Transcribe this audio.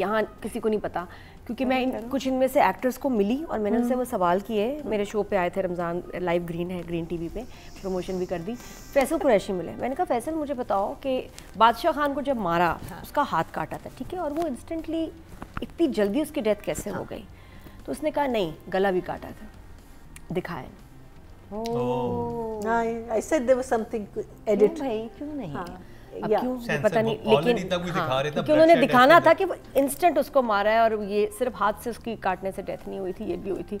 यहाँ किसी को नहीं पता क्योंकि मैं हाँ, इन, कुछ इनमें से एक्टर्स को मिली और मैंने उनसे हम्म। वो सवाल किए मेरे शो पे आए थे रमज़ान लाइव ग्रीन है ग्रीन टीवी पे प्रमोशन भी कर दी फैसल कुरैशी मिले मैंने कहा फैसल मुझे बताओ कि बादशाह खान को जब मारा हाँ। उसका हाथ काटा था ठीक है और वो इंस्टेंटली इतनी जल्दी उसकी डेथ कैसे हाँ। हो गई तो उसने कहा नहीं गला भी काटा था दिखाया oh, I said there was something edit भाई क्यों नहीं हाँ. पता नहीं लेकिन हाँ, क्योंकि उन्होंने दिखाना था कि इंस्टेंट उसको मारा है और ये सिर्फ हाथ से उसकी काटने से डेथ नहीं हुई थी ये भी हुई थी